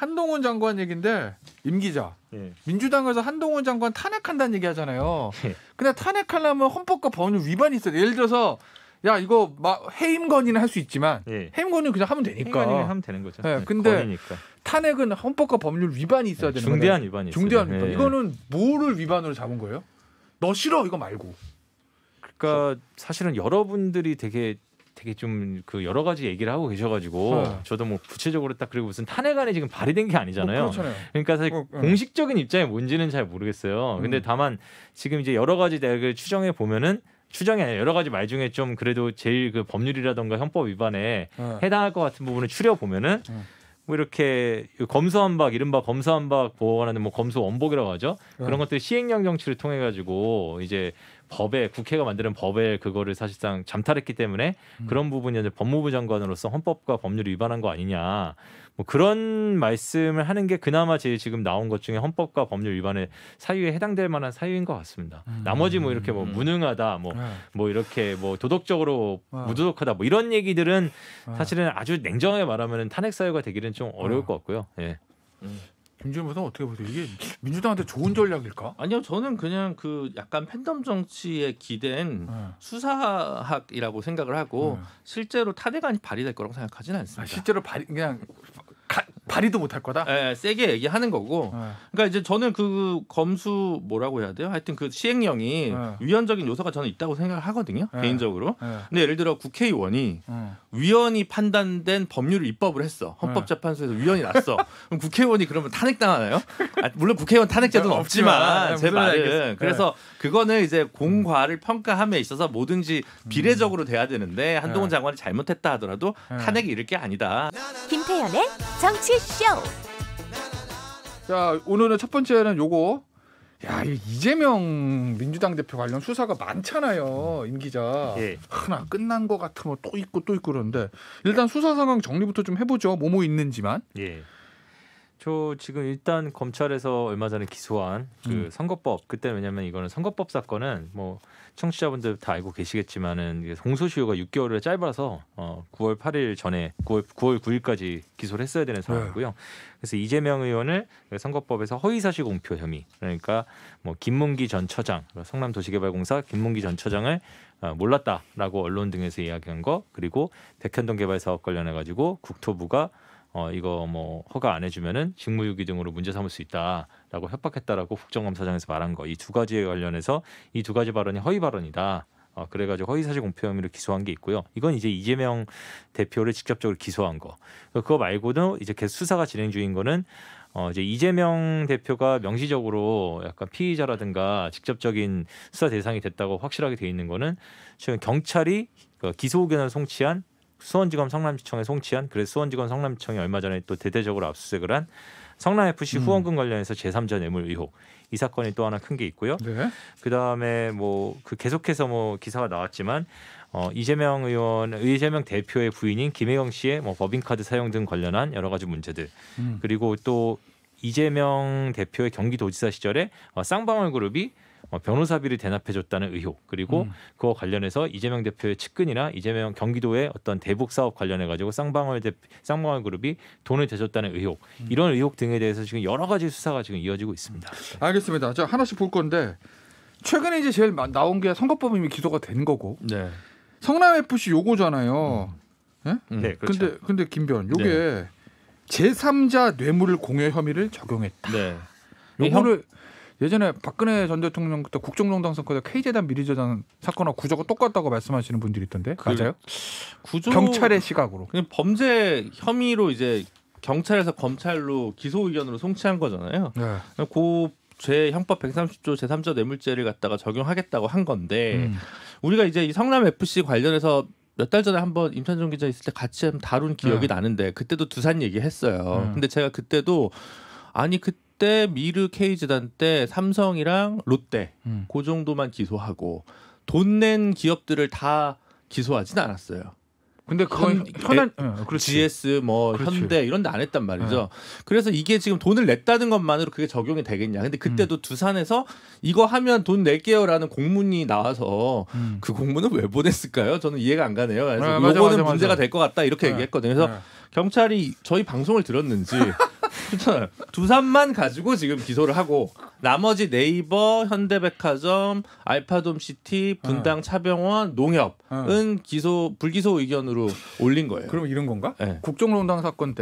한동훈 장관 얘긴데 임 기자 예. 민주당에서 한동훈 장관 탄핵한다는 얘기 하잖아요. 예. 근데 탄핵하려면 헌법과 법률 위반이 있어요. 예를 들어서 야 이거 막 해임 건의는 할 수 있지만 예. 해임 건의는 그냥 하면 되니까. 해임 건의 하면 되는 거죠. 예. 근데 건의니까. 탄핵은 헌법과 법률 위반이 있어야 네, 되는 중대한 위반이 중대한 있어요. 위반. 이거는 뭐를 위반으로 잡은 거예요? 너 싫어 이거 말고. 그러니까 사실은 여러분들이 되게 되게 좀 그 여러 가지 얘기를 하고 계셔가지고 네. 저도 뭐 구체적으로 딱 그리고 무슨 탄핵안이 지금 발의된 게 아니잖아요. 뭐 그러니까 사실 뭐, 네. 공식적인 입장이 뭔지는 잘 모르겠어요. 음. 근데 다만 지금 이제 여러 가지 대학을 추정해 보면은 추정이 아니라 여러 가지 말 중에 좀 그래도 제일 그 법률이라던가 형법 위반에 네. 해당할 것 같은 부분을 추려 보면은. 뭐 이렇게 검수한박 이른바 검수한박 보호하는 뭐 검수 원복이라고 하죠. 그런 것들 시행령 정치를 통해 가지고 이제 법에 국회가 만드는 법에 그거를 사실상 잠탈했기 때문에 음. 그런 부분이 이제 법무부 장관으로서 헌법과 법률을 위반한 거 아니냐 뭐 그런 말씀을 하는 게 그나마 제일 지금 나온 것 중에 헌법과 법률 위반의 사유에 해당될 만한 사유인 것 같습니다. 음. 나머지 뭐 이렇게 뭐 음. 무능하다 뭐뭐 네. 뭐 이렇게 뭐 도덕적으로 와. 아. 무도덕하다 뭐 이런 얘기들은 아. 사실은 아주 냉정하게 말하면 탄핵 사유가 되기는 좀 어려울 와. 아. 것 같고요. 예. 음. 김준호사 어떻게 보세요? 이게 민주당한테 좋은 전략일까? 아니요, 저는 그냥 그 약간 팬덤 정치에 기댄 네. 수사학이라고 생각을 하고 네. 실제로 타대관이 발휘될 거라고 생각하지는 않습니다. 아, 실제로 발 그냥 발의도 못 할 거다. 예, 세게 얘기하는 거고. 예. 그러니까 이제 저는 그 검수 뭐라고 해야 돼요? 하여튼 그 시행령이 예. 위헌적인 요소가 저는 있다고 생각을 하거든요. 어. 개인적으로. 근데 예를 들어 국회의원이 위헌이 판단된 법률을 입법을 했어. 헌법재판소에서 위헌이 났어. 그럼 국회의원이 그러면 탄핵당하나요? 아, 물론 국회의원 탄핵제도는 없지만, 제 말은 그래서 네. 그거는 이제 공과를 평가함에 있어서 뭐든지 음. 비례적으로 돼야 되는데 한동훈 네. 장관이 잘못했다 하더라도 네. 탄핵이 이를 게 아니다. 김태현의 정치 쇼. 자 오늘은 첫 번째는 요거. 야 이재명 민주당 대표 관련 수사가 많잖아요 임 기자 예. 하나 끝난 것 같으면 또 있고 또 있고 그런데 일단 수사 상황 정리부터 좀 해보죠 뭐뭐 있는지만 예. 저 지금 일단 검찰에서 얼마 전에 기소한 그 음. 선거법 그때 왜냐면 이거는 선거법 사건은 뭐 청취자분들 다 알고 계시겠지만은 공소시효가 6개월을 짧아서 어 9월 8일 전에 9월 9월 9일까지 기소를 했어야 되는 상황이고요. 네. 그래서 이재명 의원을 선거법에서 허위사실 공표 혐의 그러니까 뭐 김문기 전 처장 그러니까 성남도시개발공사 김문기 전 처장을 어, 몰랐다라고 언론 등에서 이야기한 거 그리고 백현동 개발 사업 관련해 가지고 국토부가 어 이거 뭐 허가 안 해주면은 직무유기 등으로 문제 삼을 수 있다라고 협박했다라고 국정감사장에서 말한 거 이 두 가지에 관련해서 이 두 가지 발언이 허위 발언이다. 어, 그래가지고 허위사실 공표 혐의로 기소한 게 있고요. 이건 이제 이재명 대표를 직접적으로 기소한 거. 그러니까 그거 말고도 이제 계속 수사가 진행 중인 거는 어, 이제 이재명 대표가 명시적으로 약간 피의자라든가 직접적인 수사 대상이 됐다고 확실하게 돼 있는 거는 지금 경찰이 그러니까 기소 의견을 송치한 수원지검 성남지청에 송치한 그래서 수원지검 성남지청이 얼마 전에 또 대대적으로 압수수색을 한 성남FC 음. 후원금 관련해서 제3자 뇌물 의혹 이 사건이 또 하나 큰 게 있고요. 네. 그다음에 뭐 그 계속해서 뭐 기사가 나왔지만 어, 이재명 의원, 이재명 대표의 부인인 김혜경 씨의 뭐 법인카드 사용 등 관련한 여러 가지 문제들 음. 그리고 또 이재명 대표의 경기도지사 시절에 어, 쌍방울 그룹이 어, 변호사비를 대납해줬다는 의혹 그리고 음. 그와 관련해서 이재명 대표의 측근이나 이재명 경기도의 어떤 대북 사업 관련해 가지고 쌍방울 쌍방울 그룹이 돈을 대줬다는 의혹 음. 이런 의혹 등에 대해서 지금 여러 가지 수사가 지금 이어지고 있습니다. 알겠습니다. 자 하나씩 볼 건데 최근에 이제 제일 나온 게 선거법 이미 기소가 된 거고 네. 성남 FC 요거잖아요. 음. 네? 네, 그렇죠. 근데 근데 김변 요게 네. 제3자 뇌물 공여 혐의를 적용했다. 네. 요거를 예전에 박근혜 전 대통령 때 국정농단 사건, K재단 미리저장 사건과 구조가 똑같다고 말씀하시는 분들이 있던데 그 맞아요? 구조 경찰의 시각으로 그냥 범죄 혐의로 이제 경찰에서 검찰로 기소 의견으로 송치한 거잖아요. 네. 그죄 형법 130조 제3조 뇌물죄를 갖다가 적용하겠다고 한 건데 음. 우리가 이제 이 성남 FC 관련해서 몇 달 전에 한번 임찬종 기자 있을 때 같이 다룬 기억이 네. 나는데 그때도 두산 얘기했어요. 네. 근데 제가 그때도 아니 그 그때 미르 케이즈단 때 삼성이랑 롯데 음. 그 정도만 기소하고 돈 낸 기업들을 다 기소하진 않았어요. 근데 그건 현안 어, GS 뭐 그렇지. 현대 이런 데 안 했단 말이죠. 네. 그래서 이게 지금 돈을 냈다는 것만으로 그게 적용이 되겠냐. 근데 그때도 음. 두산에서 이거 하면 돈 낼게요라는 공문이 나와서 음. 그 공문은 왜 보냈을까요? 저는 이해가 안 가네요. 그래서 네, 맞아, 이거는 맞아, 문제가 될 것 같다 이렇게 네. 얘기했거든요. 그래서 예. 경찰이 저희 방송을 들었는지 그렇잖아요. 두산만 가지고 지금 기소를 하고 나머지 네이버, 현대백화점, 알파돔시티, 분당 차병원, 농협은 기소 불기소 의견으로 올린 거예요. 그럼 이런 건가? 네. 국정농단 사건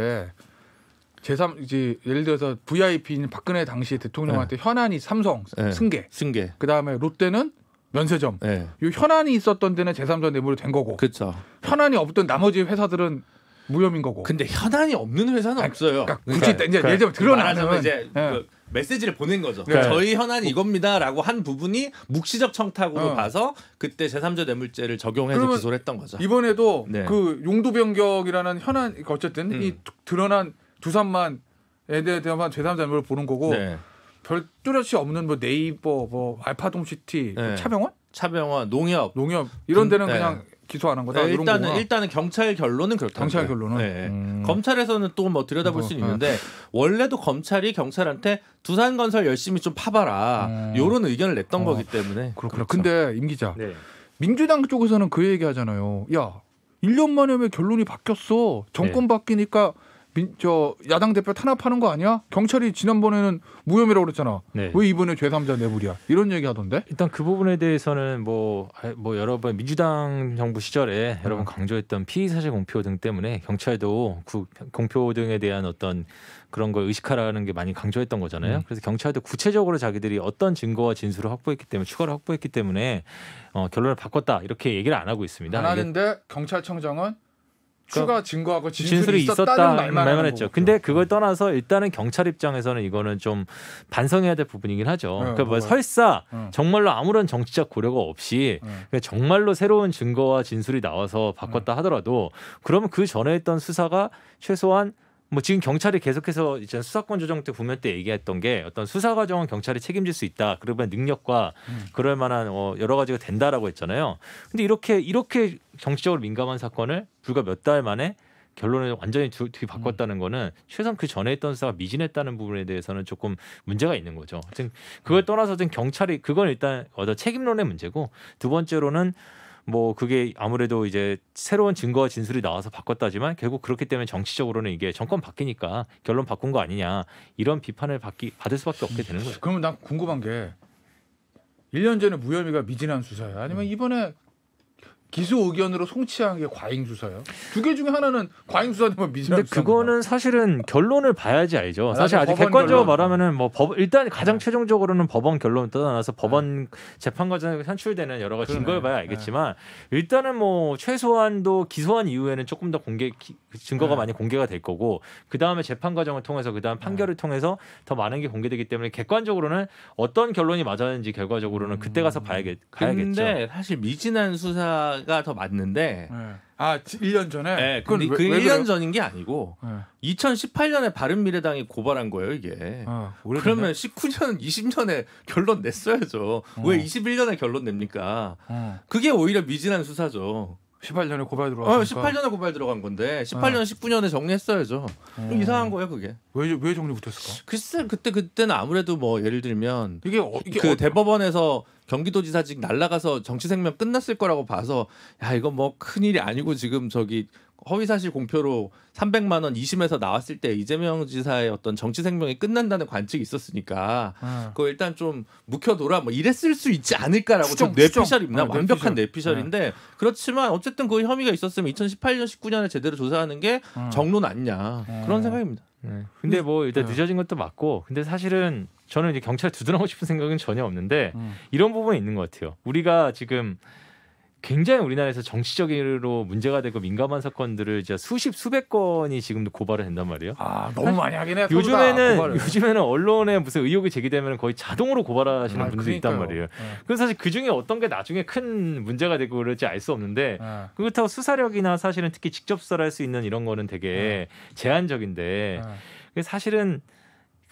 때제삼 이제 예를 들어서 VIP인 박근혜 당시 대통령한테 네. 현안이 삼성 네. 승계, 승계. 그다음에 롯데는 면세점. 네. 요 현안이 있었던 데는 제삼자내물이된 거고. 그렇죠. 현안이 없던 나머지 회사들은 무혐인 거고. 근데 현안이 없는 회사는 아니, 없어요. 그러니까, 그러니까 굳이 그러 이제 그래. 그러니까 예를 들면 드러나면 이제 네. 그 메시지를 보낸 거죠. 그래. 그러니까 저희 현안이 이겁니다라고 한 부분이 묵시적 청탁으로 어. 봐서 그때 제3자 뇌물죄를 적용해서 기소를 했던 거죠. 이번에도 네. 그 용도 변경이라는 현안 어쨌든 음. 이 드러난 두산만 애들에 대한 제3자 뇌물을 보는 거고 네. 별 뚜렷이 없는 뭐 네이버 뭐알파동시티 뭐 네. 차병원 차병원 농협 농협 이런 데는 네. 그냥 기소 안한 거다. 네, 일단은 거구나. 일단은 경찰 결론은 그렇다. 경찰 결론은 네. 음. 검찰에서는 또 뭐 들여다볼 어, 수는 있는데 아. 원래도 검찰이 경찰한테 두산 건설 열심히 좀 파봐라 이런 음. 의견을 냈던 어, 거기 때문에 그렇구나. 그렇죠. 근데 임 기자 네. 민주당 쪽에서는 그 얘기하잖아요. 야 1년 만에 왜 결론이 바뀌었어? 정권 네. 바뀌니까 민, 저 야당 대표 탄압하는 거 아니야? 경찰이 지난번에는 무혐의라고 그랬잖아. 네. 왜 이번에 죄삼자 내부리야 이런 얘기 하던데. 일단 그 부분에 대해서는 뭐뭐 뭐 여러 번 민주당 정부 시절에 여러 번 음. 강조했던 피의 사실 공표 등 때문에 경찰도 그 공표 등에 대한 어떤 그런 걸 의식하라는 게 많이 강조했던 거잖아요. 음. 그래서 경찰도 구체적으로 자기들이 어떤 증거와 진술을 확보했기 때문에 추가로 확보했기 때문에 어, 결론을 바꿨다 이렇게 얘기를 안 하고 있습니다. 안 하는데 경찰청장은 그러니까 추가 증거하고 진술이, 진술이 있었다는, 있었다 말만, 말만 했죠. 근데 그렇죠. 그걸 네. 떠나서 일단은 경찰 입장에서는 이거는 좀 반성해야 될 부분이긴 하죠. 네, 그러니까 뭐 설사 네. 정말로 아무런 정치적 고려가 없이 네. 그러니까 정말로 새로운 증거와 진술이 나와서 바꿨다 네. 하더라도 그러면 그 전에 했던 수사가 최소한 뭐 지금 경찰이 계속해서 이제 수사권 조정 때구면때 얘기했던 게 어떤 수사 과정은 경찰이 책임질 수 있다. 그러면 능력과 음. 그럴 만한 어 여러 가지가 된다라고 했잖아요. 근데 이렇게 이렇게 정치적으로 민감한 사건을 불과 몇 달 만에 결론을 완전히 뒤, 뒤 바꿨다는 음. 거는 최소한 그 전에 했던 수사가 미진했다는 부분에 대해서는 조금 문제가 있는 거죠. 하여튼 그걸 음. 떠나서 어쨌든 경찰이 그건 일단 어떤 책임론의 문제고 두 번째로는 뭐 그게 아무래도 이제 새로운 증거와 진술이 나와서 바꿨다지만 결국 그렇기 때문에 정치적으로는 이게 정권 바뀌니까 결론 바꾼 거 아니냐 이런 비판을 받기 받을 수밖에 없게 되는 거죠 그러면 난 궁금한 게 1년 전에 무혐의가 미진한 수사야 아니면 음. 이번에 기소 의견으로 송치한 게 과잉 수사요. 두 개 중에 하나는 과잉 수사되면 뭐 미진 근데 그거는 사실은 결론을 봐야지 알죠. 아, 사실 아직 객관적으로 결론. 말하면은 뭐 법, 일단 가장 네. 최종적으로는 법원 결론 떠나서 네. 법원 네. 재판 과정에 산출되는 여러 가지 증거를 봐야 알겠지만 네. 일단은 뭐 최소한도 기소한 이후에는 조금 더 공개 증거가 네. 많이 공개가 될 거고 그 다음에 재판 과정을 통해서 그 다음 판결을 네. 통해서 더 많은 게 공개되기 때문에 객관적으로는 어떤 결론이 맞았는지 결과적으로는 그때 가서 봐야겠 가야겠죠. 사실 미진한 수사 때가 더 맞는데. 네. 아, 1년 전에? 네, 그건 그 1년 전인 게 아니고 네. 2018년에 바른미래당이 고발한 거예요, 이게. 어, 그러면 19년, 20년에 결론 냈어야죠. 어. 왜 21년에 결론 냅니까? 어. 그게 오히려 미진한 수사죠. 18년에 고발 들어간 어, 18년에 그러니까. 고발 들어간 건데 18년, 19년에 정리했어야죠. 어. 이상한 거예요, 그게. 왜 왜 정리 못했을까? 글쎄, 그때 그때는 아무래도 뭐 예를 들면 이게, 어, 이게 그 어, 대법원에서 경기도지사직 날라가서 정치 생명 끝났을 거라고 봐서 야이거뭐 큰일이 아니고 지금 저기 허위사실 공표로 300만 원 2심에서 나왔을 때 이재명 지사의 어떤 정치 생명이 끝난다는 관측이 있었으니까 아. 그거 일단 좀 묵혀둬라 뭐 이랬을 수 있지 않을까라고 추정, 뇌피셜입니다. 아, 완벽한 뇌피셜. 뇌피셜인데 네. 그렇지만 어쨌든 그 혐의가 있었으면 2018년 19년에 제대로 조사하는 게 음. 정론 아니냐 음. 그런 생각입니다. 네. 근데 뭐 일단 네. 늦어진 것도 맞고 근데 사실은 저는 이제 경찰 두드러고 싶은 생각은 전혀 없는데 음. 이런 부분이 있는 것 같아요. 우리가 지금 굉장히 우리나라에서 정치적으로 문제가 되고 민감한 사건들을 이제 수십 수백 건이 지금도 고발을 한단 말이에요. 아 너무 많이 하긴 해요. 즘에는 요즘에는 언론에 무슨 의혹이 제기되면 거의 자동으로 고발하시는 아, 분들이 있단 말이에요. 네. 그래서 사실 그 중에 어떤 게 나중에 큰 문제가 되고 그럴지 알 수 없는데 네. 그렇다고 수사력이나 사실은 특히 직접 수사할수 있는 이런 거는 되게 네. 제한적인데 네. 사실은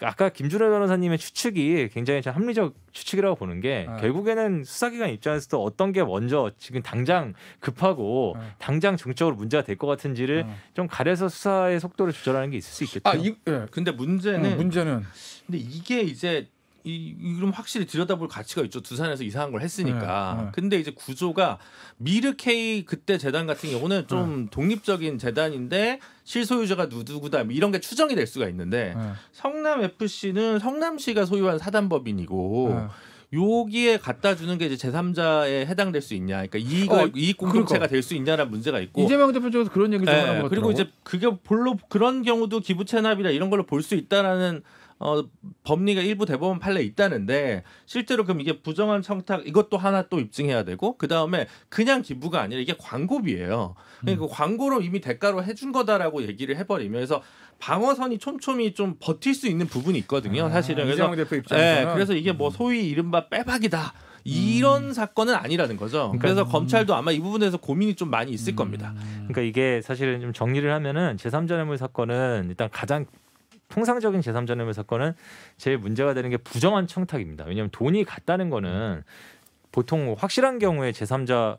아까 김준호 변호사님의 추측이 굉장히 합리적 추측이라고 보는 게 네. 결국에는 수사기관 입장에서도 어떤 게 먼저 지금 당장 급하고 네. 당장 정적으로 문제가 될 것 같은지를 네. 좀 가려서 수사의 속도를 조절하는 게 있을 수 있겠죠. 아, 이, 예. 근데 문제는 음, 문제는 근데 이게 이제 이, 이럼 확실히 들여다볼 가치가 있죠. 두산에서 이상한 걸 했으니까. 네, 네. 근데 이제 구조가 미르케이 그때 재단 같은 경우는 좀 네. 독립적인 재단인데 실소유자가 누구다 뭐 이런 게 추정이 될 수가 있는데 네. 성남 FC는 성남시가 소유한 사단법인이고 네. 여기에 갖다 주는 게 이제 제3자에 해당될 수 있냐, 그러니까 이익 어, 이익 공동체가 그러니까. 될수 있냐라는 문제가 있고 이재명 대표 쪽에서 그런 얘기 좀 네. 하는 것 같아요. 그리고 이제 그게 별로 그런 경우도 기부 채납이나 이런 걸로 볼 수 있다라는 어, 법리가 일부 대법원 판례에 있다는데 실제로 그럼 이게 부정한 청탁 이것도 하나 또 입증해야 되고 그 다음에 그냥 기부가 아니라 이게 광고비예요. 그러니까 음. 그 광고로 이미 대가로 해준 거다라고 얘기를 해버리면 서 방어선이 촘촘히 좀 버틸 수 있는 부분이 있거든요. 아, 사실은 그래서 예, 그래서 이게 뭐 음. 소위 이른바 빼박이다. 음. 이런 음. 사건은 아니라는 거죠. 그러니까, 그래서 음. 검찰도 아마 이 부분에서 고민이 좀 많이 있을 음. 겁니다. 그러니까 이게 사실은 좀 정리를 하면은 제3자 뇌물 사건은 일단 가장 통상적인 제3자녀 사건은 제일 문제가 되는 게 부정한 청탁입니다. 왜냐하면 돈이 갔다는 거는 보통 확실한 경우에 제3자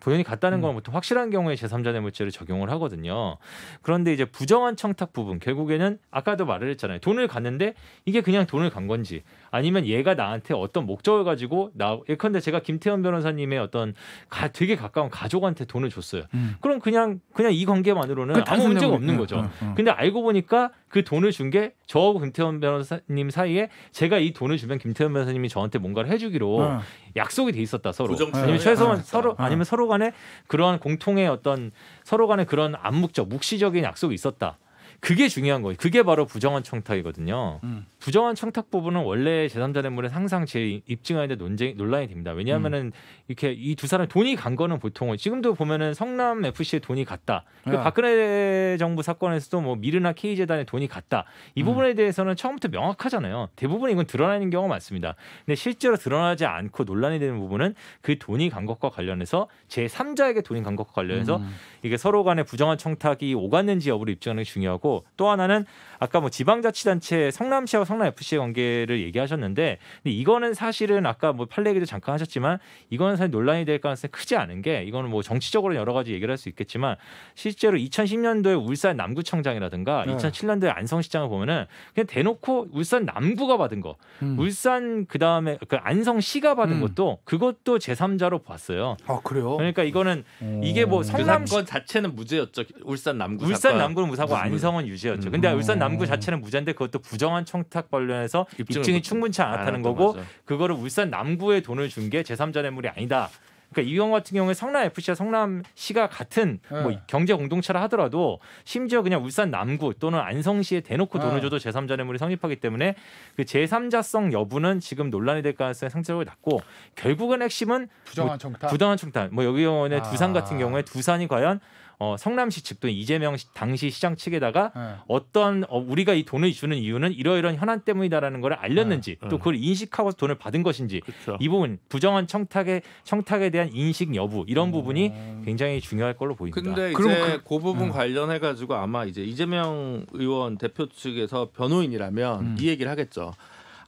부존이 같다는 음. 건 보통 확실한 경우에 제3자 뇌물죄를 적용을 하거든요. 그런데 이제 부정한 청탁 부분 결국에는 아까도 말을 했잖아요. 돈을 갔는데 이게 그냥 돈을 간 건지 아니면 얘가 나한테 어떤 목적을 가지고 나 예컨대 제가 김태현 변호사님의 어떤 가, 되게 가까운 가족한테 돈을 줬어요. 음. 그럼 그냥 그냥 이 관계만으로는 아무 문제가 없는 거죠. 어, 어. 근데 알고 보니까 그 돈을 준 게 저하고 김태현 변호사님 사이에 제가 이 돈을 주면 김태현 변호사님이 저한테 뭔가를 해주기로 어. 약속이 돼 있었다 서로 아니면 네. 최소한 어. 서로 아니면 서로 간에 그러한 공통의 어떤 서로 간에 그런 암묵적 묵시적인 약속이 있었다 그게 중요한 거예요. 그게 바로 부정한 청탁이거든요. 음. 부정한 청탁 부분은 원래 제3자 뇌물은 항상 제 입증하는데 논쟁 논란이 됩니다. 왜냐하면은 음. 이렇게 이 두 사람 돈이 간 거는 보통은 지금도 보면은 성남 FC에 돈이 갔다. 그 박근혜 정부 사건에서도 뭐 미르나 K재단에 돈이 갔다. 이 음. 부분에 대해서는 처음부터 명확하잖아요. 대부분 이건 드러나는 경우가 많습니다. 근데 실제로 드러나지 않고 논란이 되는 부분은 그 돈이 간 것과 관련해서 제3자에게 돈이 간 것과 관련해서 음. 이게 서로 간에 부정한 청탁이 오갔는지 여부를 입증하는 게 중요하고 거고 또 하나는 아까 뭐 지방자치단체 성남시와 성남FC의 관계를 얘기하셨는데 근데 이거는 사실은 아까 뭐 판례 얘기도 잠깐 하셨지만 이거는 사실 논란이 될 가능성이 크지 않은 게 이거는 뭐 정치적으로 여러 가지 얘기를 할 수 있겠지만 실제로 2010년도에 울산 남구청장이라든가 네. 2007년도에 안성시장을 보면은 그냥 대놓고 울산 남구가 받은 거 음. 울산 그다음에 그 안성시가 받은 음. 것도 그것도 제3자로 봤어요. 아 그래요? 그러니까 이거는 오. 이게 뭐 성남 그건 자체는 무죄였죠. 울산 남구 울산 사건. 남구는 무사고 안성 창원 유지였죠 근데 음. 울산 남구 자체는 무죄인데 그것도 부정한 청탁 관련해서 입증이 충분치 않았다는 거고 그거를 울산 남구에 돈을 준 게 제3자 뇌물이 아니다. 그러니까 이경 같은 경우에 성남 FC와 성남시가 같은 네. 뭐 경제 공동체라 하더라도 심지어 그냥 울산 남구 또는 안성시에 대놓고 돈을 네. 줘도 제3자 뇌물이 성립하기 때문에 그 제3자성 여부는 지금 논란이 될 가능성이 상대적으로 낮고 결국은 핵심은 부정한 청탁, 뭐 부당한 청탁. 뭐 여기 경우에 아. 두산 같은 경우에 두산이 과연 어, 성남시 측도 이재명 시, 당시 시장 측에다가 네. 어떤 어, 우리가 이 돈을 주는 이유는 이러이러한 현안 때문이다라는 걸 알렸는지 네. 또 그걸 인식하고 돈을 받은 것인지 그쵸. 그렇죠. 이 부분 부정한 청탁에 청탁에 대한 인식 여부 이런 부분이 음. 굉장히 중요할 걸로 보입니다. 근데 이제 그럼 그, 그 부분 음. 관련해 가지고 아마 이제 이재명 의원 대표 측에서 변호인이라면 음. 이 얘기를 하겠죠.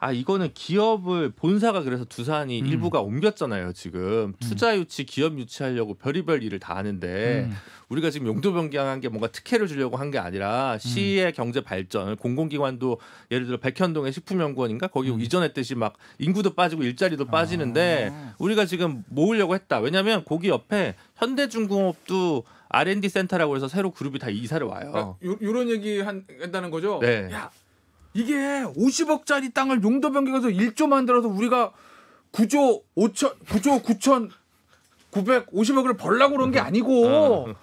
아 이거는 기업을 본사가 그래서 두산이 음. 일부가 옮겼잖아요 지금 음. 투자 유치 기업 유치하려고 별의별 일을 다 하는데 음. 우리가 지금 용도 변경한 게 뭔가 특혜를 주려고 한 게 아니라 시의 음. 경제 발전 공공기관도 예를 들어 백현동의 식품연구원인가 거기 음. 이전했듯이 막 인구도 빠지고 일자리도 아. 빠지는데 아. 우리가 지금 모으려고 했다 왜냐하면 거기 옆에 현대중공업도 R&D 센터라고 해서 새로 그룹이 다 이사를 와요. 아, 요, 런 얘기 한, 한다는 거죠? 네. 야, 이게 50억짜리 땅을 용도 변경해서 1조 만들어서 우리가 9조 5천 9조 9천 950억을 벌라고 그런 게 아니고 어.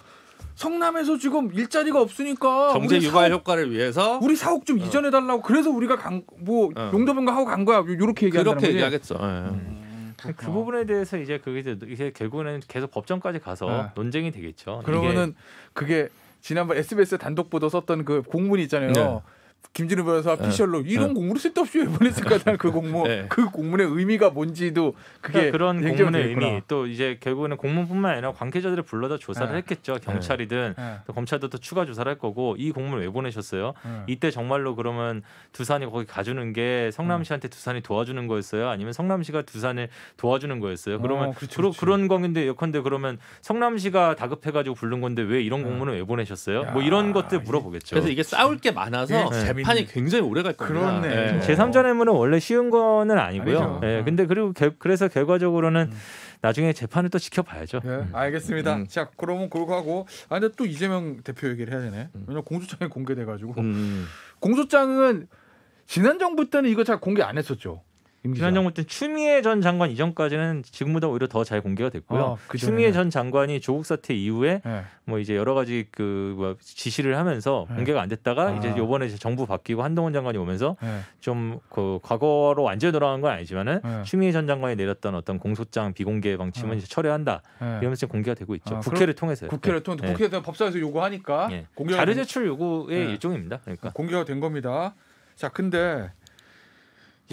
성남에서 지금 일자리가 없으니까 경제 유발 효과를 위해서 우리 사옥 좀 어. 이전해 달라고 그래서 우리가 간, 뭐 어. 용도 변경하고 간 거야. 요렇게 얘기하는 그렇게 얘기하겠죠. 예. 음. 그, 그 부분에 대해서 이제 그게 이제 결국에는 계속 법정까지 가서 네. 논쟁이 되겠죠. 그러면은 그게 지난번 SBS 단독 보도 썼던 그 공문 이 있잖아요. 네. 김진우 변호사 예. 피셜로 네. 이런 네. 공문을 쓸데없이 왜 보냈을까? 그 공문 네. 그 공문의 의미가 뭔지도 그게 그러니까 그런 공문의 의미 또 이제 결국에는 공문뿐만 아니라 관계자들을 불러다 조사를 했겠죠 경찰이든 또 검찰도 또 추가 조사를 할 거고 이 공문을 왜 보내셨어요? 이때 정말로 그러면 두산이 거기 가주는 게 성남시한테 음. 두산이 도와주는 거였어요? 아니면 성남시가 두산을 도와주는 거였어요? 그러면 어, 그렇죠, 그렇죠. 그런 건데 여컨대 그러면 성남시가 다급해가지고 부른 건데 왜 이런 공문을 왜 보내셨어요? 야, 뭐 이런 것들 물어보겠죠. 그래서 이게 싸울 게 많아서 재판이 굉장히 오래 갈 겁니다. 그렇네. 네. 예. 제3자 뇌물은 원래 쉬운 거는 아니고요. 예, 네, 근데 그리고 개, 그래서 결과적으로는 음. 나중에 재판을 또 지켜봐야죠. 예, 음. 알겠습니다. 음. 자, 그러면 그러 하고 아 근데 또 이재명 대표 얘기를 해야 되네. 음. 왜냐면 공소장이 공개돼 가지고 음. 공소장은 지난 정부 때는 이거 잘 공개 안 했었죠. 지난 정부 때 추미애 전 장관 이전까지는 지금보다 오히려 더 잘 공개가 됐고요. 어, 추미애 전 장관이 조국 사태 이후에 네. 뭐 이제 여러 가지 그뭐 지시를 하면서 네. 공개가 안 됐다가 아. 이제 요번에 정부 바뀌고 한동훈 장관이 오면서 네. 좀그 과거로 완전히 돌아간 건 아니지만은 네. 추미애 전 장관이 내렸던 어떤 공소장 비공개 방침은 네. 이제 철회한다. 네. 이러면서 지금 공개가 되고 있죠. 아, 국회를 통해서. 국회를 네. 통해 국회에서 법사에서 요구하니까 예. 공개 자료 제출 요구의 일종입니다. 그러니까 공개가 된 겁니다. 자, 근데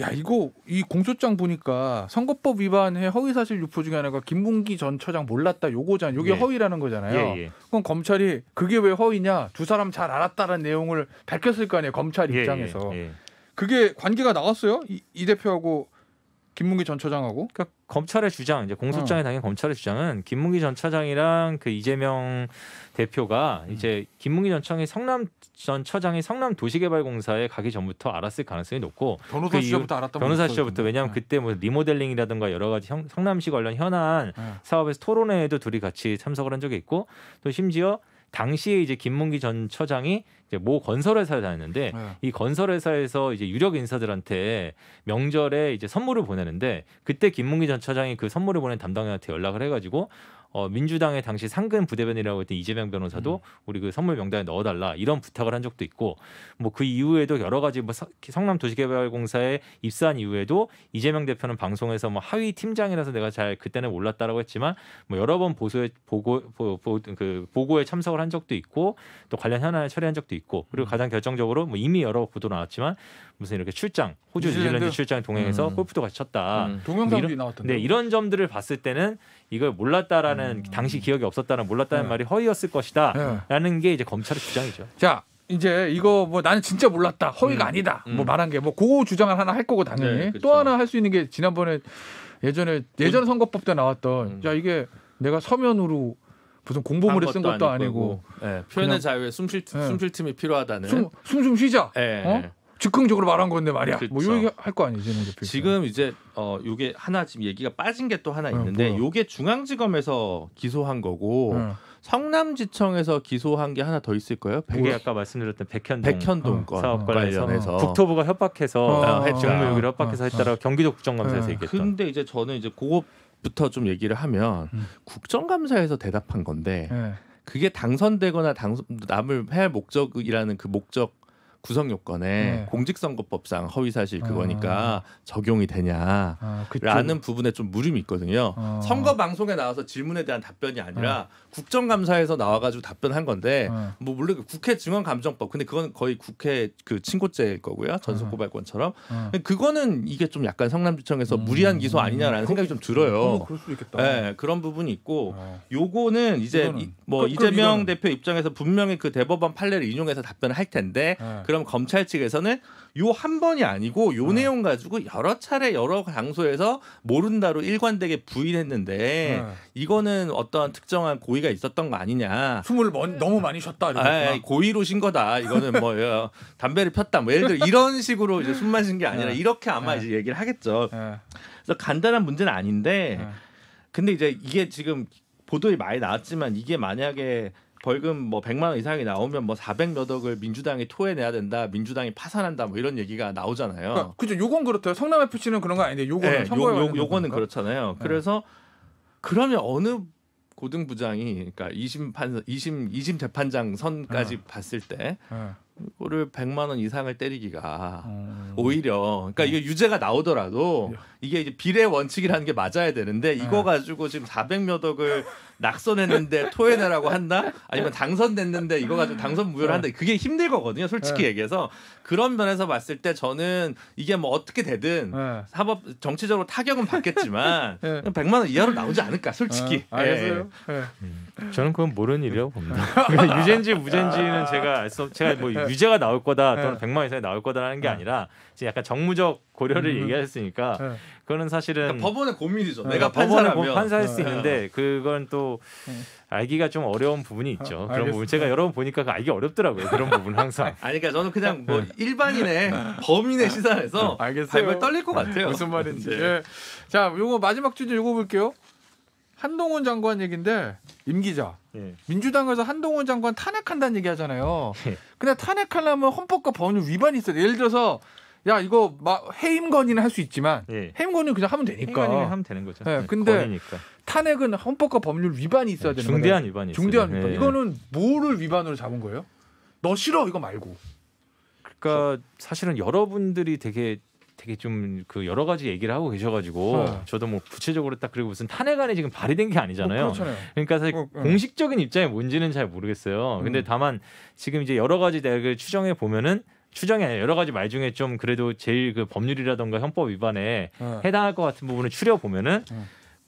야 이거 이 공소장 보니까 선거법 위반의 허위 사실 유포 중에 하나가 김문기 전 처장 몰랐다 요거잖아요. 요게 예. 허위라는 거잖아요. 예, 예. 그럼 검찰이 그게 왜 허위냐? 두 사람 잘 알았다라는 내용을 밝혔을 거 아니에요. 검찰 예, 예, 입장에서. 예. 그게 관계가 나왔어요? 이, 이 대표하고 김문기 전 처장하고 그러니까 검찰의 주장 이제 공소장에 어. 당연 검찰의 주장은 김문기 전 차장이랑 그 이재명 대표가 음. 이제 김문기 전장이 성남 전 처장이 성남 도시개발공사에 가기 전부터 알았을 가능성이 높고 변호사 그 시절부터 알았다 변호사 시절부터 왜냐하면 네. 그때 뭐 리모델링이라든가 여러 가지 형, 성남시 관련 현안 네. 사업에서 토론회에도 둘이 같이 참석을 한 적이 있고 또 심지어 당시에 이제 김문기 전 처장이 모 건설회사에 다녔는데 네. 이 건설회사에서 이제 유력 인사들한테 명절에 이제 선물을 보내는데 그때 김문기 전 차장이 그 선물을 보낸 담당자한테 연락을 해가지고 어, 민주당의 당시 상근 부대변이라고 했던 이재명 변호사도 음. 우리 그 선물 명단에 넣어달라 이런 부탁을 한 적도 있고 뭐 그 이후에도 여러 가지 뭐 성남 도시개발공사에 입사한 이후에도 이재명 대표는 방송에서 뭐 하위 팀장이라서 내가 잘 그때는 몰랐다라고 했지만 뭐 여러 번 보수에 보고 보, 보, 그 보고에 참석을 한 적도 있고 또 관련 현안을 처리한 적도 있고. 있고 그리고 음. 가장 결정적으로 뭐 이미 여러 보도 나왔지만 무슨 이렇게 출장 호주 뉴질랜드, 뉴질랜드 출장 동행해서 음. 골프도 같이 쳤다 음. 동영상들이 뭐 나왔던데 네, 이런 점들을 봤을 때는 이걸 몰랐다라는 음. 당시 기억이 없었다는 몰랐다는 네. 말이 허위였을 것이다라는 네. 게 이제 검찰의 주장이죠. 자 이제 이거 뭐 나는 진짜 몰랐다 허위가 음. 아니다 뭐 음. 말한 게뭐 그거 주장을 하나 할 거고 당연히 네, 그렇죠. 또 하나 할 수 있는 게 지난번에 예전에 예전 선거법 때 나왔던 야 이게 내가 서면으로 무슨 공보물에 쓴 것도 아니고, 아니고. 네, 예, 표현의 자유에 숨쉴 네. 예. 숨쉴 틈이 필요하다는 숨숨 쉬자. 네. 어? 즉흥적으로 말한 건데 말이야. 뭐 그렇죠. 뭐 얘기 할거 아니지 지금 이제 어 요게 하나 지금 얘기가 빠진 게 또 하나 있는데 네, 요게 중앙지검에서 기소한 거고 네. 성남지청에서 기소한 게 하나 더 있을 거예요. 백게 뭐 아까 말씀드렸던 백현동, 백현동 어. 사업 관련해서 어. 국토부가 협박해서 어. 어. 정무유기를 협박해서 했다라고 어. 경기도 국정감사에서 어. 얘기했던. 근데 이제 저는 이제 그거 부터 좀 얘기를 하면 음. 국정감사에서 대답한 건데 네. 그게 당선되거나 당 남을 해할 야 목적이라는 그 목적 구성 요건에 네. 공직선거법상 허위사실 아. 그거니까 아. 적용이 되냐라는 아, 부분에 좀 물음이 있거든요. 아. 선거 방송에 나와서 질문에 대한 답변이 아니라 네. 국정감사에서 나와가지고 답변한 건데 네. 뭐 물론 그 국회 증언감정법 근데 그건 거의 국회 그 친고죄일 거고요 전속고발권처럼 네. 그거는 이게 좀 약간 성남지청에서 음. 무리한 기소 아니냐라는 음. 생각이 좀 들어요. 그럴 수 있겠다. 네, 그런 부분이 있고 어. 요거는 이제 이, 뭐 그, 이재명 이건... 대표 입장에서 분명히 그 대법원 판례를 인용해서 답변을 할 텐데. 그 그럼 검찰 측에서는 요 한 번이 아니고 요 어. 내용 가지고 여러 차례 여러 장소에서 모른다로 일관되게 부인했는데 어. 이거는 어떠한 특정한 고의가 있었던 거 아니냐. 숨을 먼, 너무 많이 쉬었다. 아, 고의로 쉰 거다. 이거는 뭐 어, 담배를 폈다. 뭐 예를 들어 이런 식으로 이제 숨만 쉰 게 아니라 어. 이렇게 아마 이제 얘기를 하겠죠. 그래서 간단한 문제는 아닌데 근데 이제 이게 지금 보도에 많이 나왔지만 이게 만약에 벌금 뭐 100만 원 이상이 나오면 뭐 400몇 억을 민주당이 토해내야 된다. 민주당이 파산한다. 뭐 이런 얘기가 나오잖아요. 그러니까, 그죠. 요건 그렇대요. 성남 FC는 그런 거 아닌데 요거는 네, 선 요, 요 거는 그렇잖아요. 네. 그래서 그러면 어느 고등부장이 그러니까 2심 판 2심 2심 재판장 선까지 네. 봤을 때 네. 이거를 100만 원 이상을 때리기가 음. 오히려 그러니까 이게 음. 유죄가 나오더라도 예. 이게 이제 비례 원칙이라는 게 맞아야 되는데 예. 이거 가지고 지금 400몇 억을 낙선했는데 토해내라고 한다 아니면 예. 당선됐는데 이거 가지고 당선 무효를 한다 그게 힘들 거거든요 솔직히 얘기해서 그런 면에서 봤을 때 저는 이게 뭐 어떻게 되든 사법 정치적으로 타격은 받겠지만 네. 100만 원 이하로 나오지 않을까 솔직히 아, 알겠어요 예. 음, 저는 그건 모르는 일이라고 봅니다 유죄인지 무죄인지는 제가 알수 제가 뭐 유죄가 나올 거다 네. 또는 네. 100만 이상이 나올 거다라는 게 네. 아니라 지금 약간 정무적 고려를 음. 얘기하셨으니까 네. 그거는 사실은 그러니까 법원의 고민이죠. 네, 내가 판사라면 판사할수 있는데 그건 또 알기가 좀 어려운 부분이 있죠. 아, 그런 부분 제가 여러 번 보니까 그 알기 어렵더라고요. 그런 부분 항상. 아니 그러니까 저는 그냥 뭐 일반인의 범인의 시선에서 발발 떨릴 것 같아요. 무슨 말인지. 예. 자, 요거 마지막 주제 요거 볼게요. 한동훈 장관 얘긴데 임 기자 예. 민주당에서 한동훈 장관 탄핵한다는 얘기 하잖아요. 예. 근데 탄핵하려면 헌법과 법률 위반이 있어요. 예를 들어서 야 이거 막 해임 건의는 할 수 있지만 예. 해임 건의 그냥 하면 되니까. 해임 하면 되는 거죠. 예. 근데 건의니까. 탄핵은 헌법과 법률 위반이 있어야 네, 되는 거예요. 중대한 위반이 중대한 위반. 이거는 뭐를 위반으로 잡은 거예요? 너 싫어 이거 말고. 그러니까 사실은 여러분들이 되게 되게 좀 그 여러 가지 얘기를 하고 계셔가지고 네. 저도 뭐 구체적으로 딱 그리고 무슨 탄핵안이 지금 발의된 게 아니잖아요. 뭐 그러니까 사실 뭐, 공식적인 입장이 뭔지는 잘 모르겠어요. 음. 근데 다만 지금 이제 여러 가지 대학을 추정해 보면은 추정이 아니라 여러 가지 말 중에 좀 그래도 제일 그 법률이라던가 헌법 위반에 네. 해당할 것 같은 부분을 추려 보면은. 네.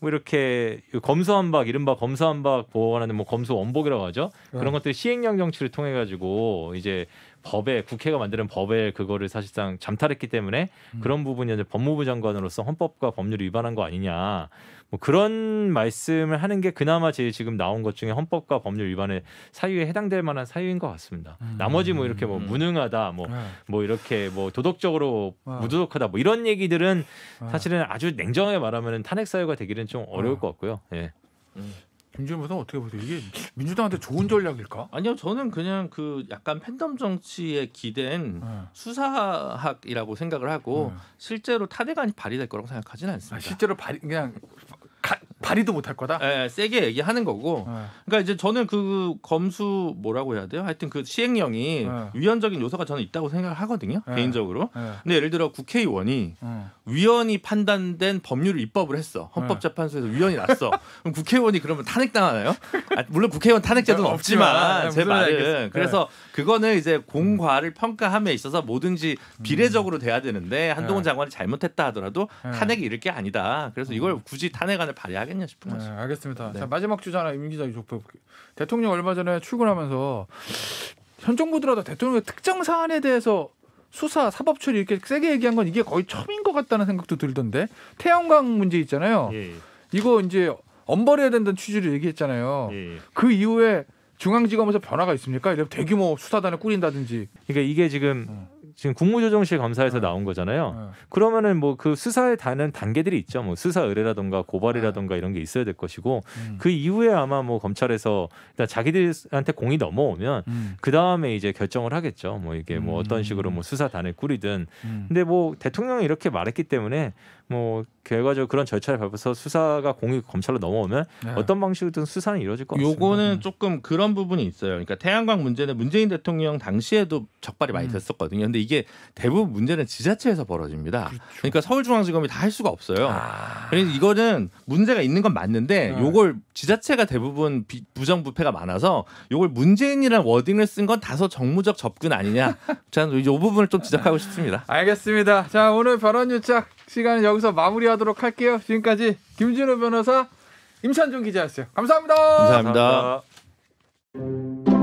뭐 이렇게 검수한박 이른바 검수한박 보호하는 뭐 검수 원복이라고 하죠. 네. 그런 것들 시행령 정치를 통해 가지고 이제 법에 국회가 만드는 법에 그거를 사실상 잠탈했기 때문에 음. 그런 부분이 이제 법무부 장관으로서 헌법과 법률을 위반한 거 아니냐 뭐 그런 말씀을 하는 게 그나마 제일 지금 나온 것 중에 헌법과 법률 위반의 사유에 해당될 만한 사유인 것 같습니다. 음. 나머지 뭐 이렇게 뭐 음. 무능하다, 뭐뭐 네. 뭐 이렇게 뭐 도덕적으로 와. 아. 무도덕하다, 뭐 이런 얘기들은 와. 아. 사실은 아주 냉정하게 말하면 탄핵 사유가 되기는 좀 어려울 와. 아. 것 같고요. 예. 음. 김준현 변호사 어떻게 보세요? 이게 민주당한테 좋은 전략일까? 아니요, 저는 그냥 그 약간 팬덤 정치에 기댄 네. 수사학이라고 생각을 하고 네. 실제로 탄핵안이 발의될 거라고 생각하지는 않습니다. 아, 실제로 발 그냥 발의도 못할 거다. 예, 예, 세게 얘기하는 거고. 예. 그러니까 이제 저는 그 검수 뭐라고 해야 돼요? 하여튼 그 시행령이 예. 위헌적인 요소가 저는 있다고 생각을 하거든요. 예. 개인적으로. 예. 근데 예를 들어 국회의원이 위헌이 판단된 법률을 입법을 했어. 헌법재판소에서 위헌이 났어. 그럼 국회의원이 그러면 탄핵당하나요? 아, 물론 국회의원 탄핵제도는 없지만, 제 말은 그래서 그거는 이제 공과를 평가함에 있어서 뭐든지 음. 비례적으로 돼야 되는데 한동훈 장관이 잘못했다 하더라도 탄핵이 이를 게 아니다. 그래서 음. 이걸 굳이 탄핵안을 발의하겠 있겠냐 싶은 네, 거죠. 네, 알겠습니다. 네. 자, 마지막 주제 하나 임 기자 족보 대통령 얼마 전에 출근하면서 현정부들하고 대통령의 특정 사안에 대해서 수사, 사법 처리 이렇게 세게 얘기한 건 이게 거의 처음인 것 같다는 생각도 들던데 태양광 문제 있잖아요. 예. 예. 이거 이제 엄벌해야 된다는 취지로 얘기했잖아요. 예. 예. 그 이후에 중앙지검에서 변화가 있습니까? 대규모 수사단을 꾸린다든지. 그러니까 이게 지금 음. 지금 국무조정실 검사에서 네. 나온 거잖아요. 네. 그러면은 뭐 그 수사에 다는 단계들이 있죠. 뭐 수사 의뢰라든가 고발이라든가 네. 이런 게 있어야 될 것이고 음. 그 이후에 아마 뭐 검찰에서 일단 자기들한테 공이 넘어오면 음. 그 다음에 이제 결정을 하겠죠. 뭐 이게 뭐 어떤 음. 식으로 뭐 수사단을 꾸리든. 음. 근데 뭐 대통령이 이렇게 말했기 때문에 뭐 결과적으로 그런 절차를 밟아서 수사가 공익 검찰로 넘어오면 네. 어떤 방식으로든 수사는 이루어질 것 같습니다. 요거는 음. 조금 그런 부분이 있어요. 그러니까 태양광 문제는 문재인 대통령 당시에도 적발이 많이 음. 됐었거든요. 근데 이게 대부분 문제는 지자체에서 벌어집니다. 그렇죠. 그러니까 서울중앙지검이 다 할 수가 없어요. 아. 그래서 이거는 문제가 있는 건 맞는데 네. 요걸 지자체가 대부분 비, 부정부패가 많아서 요걸 문재인이란 워딩을 쓴 건 다소 정무적 접근 아니냐. 저는 요 부분을 좀 지적하고 싶습니다. 알겠습니다. 자 오늘 발언 유착 시간은 여기서 마무리하도록 할게요. 지금까지 김진호 변호사, 임찬종 기자였어요. 감사합니다. 감사합니다. 감사합니다.